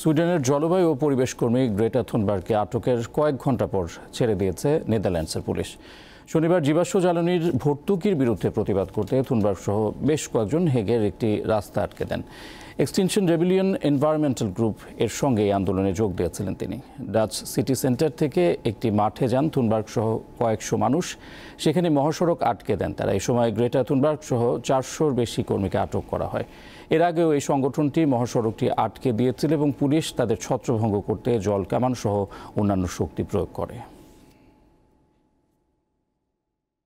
সুইডেনের জলবায়ু ও পরিবেশ কর্মী গ্রেটা থুনবার্গকে আটকের কয়েক ঘন্টা পর ছেড়ে দিয়েছে নেদারল্যান্ডসের পুলিশ শনিবার জীবাশ্ম জ্বালানির ভর্তুকির বিরুদ্ধে প্রতিবাদ করতে থুনবার সহ বেশ কয়েকজন হেগের একটি রাস্তা আটকে দেন এক্সটেনশন রেবিলিয়ন এনভায়রনমেন্টাল গ্রুপ এর সঙ্গে এই আন্দোলনে যোগ দিয়েছিলেন তিনি ডাচ সিটি সেন্টার থেকে একটি মাঠে যান থুনবার্গ সহ কয়েকশো মানুষ সেখানে মহাসড়ক আটকে দেন তারা এই সময় গ্রেটার থুনবার্গ সহ চারশোর বেশি কর্মীকে আটক করা হয় এর আগেও এই সংগঠনটি মহাসড়কটি আটকে দিয়েছিল এবং পুলিশ তাদের ছত্রভঙ্গ করতে জল কামান সহ অন্যান্য শক্তি প্রয়োগ করে